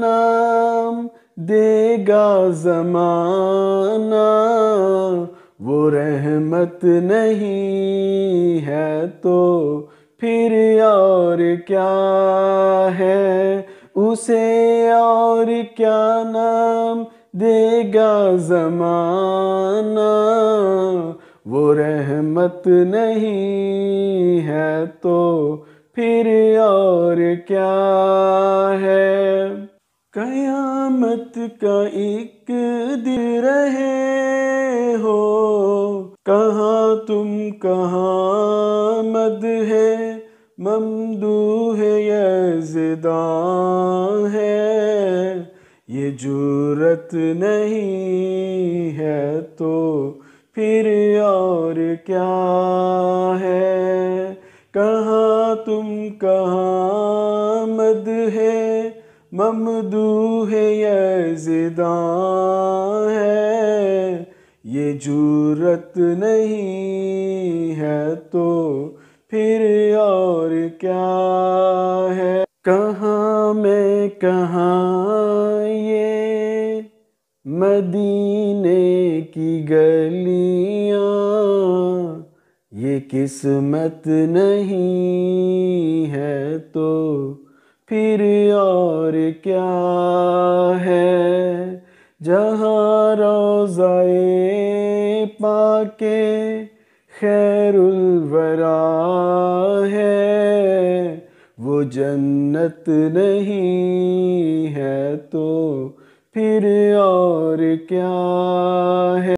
नाम देगा जमाना वो रहमत नहीं है तो फिर और क्या है उसे और क्या नाम देगा जमाना वो रहमत नहीं है तो फिर और क्या कयामत का एक दिन रहे हो कहा तुम कहा मद है ममदू है यजदा है ये जरूरत नहीं है तो फिर और क्या है कहा तुम कहा मद है ममदूह यजदान है ये जूरत नहीं है तो फिर और क्या है कहाँ मैं कहाँ ये मदीने की गलियाँ ये किस्मत नहीं है तो फिर और क्या है जहाँ रोज़ाए पाके खैरुलवरा है वो जन्नत नहीं है तो फिर और क्या है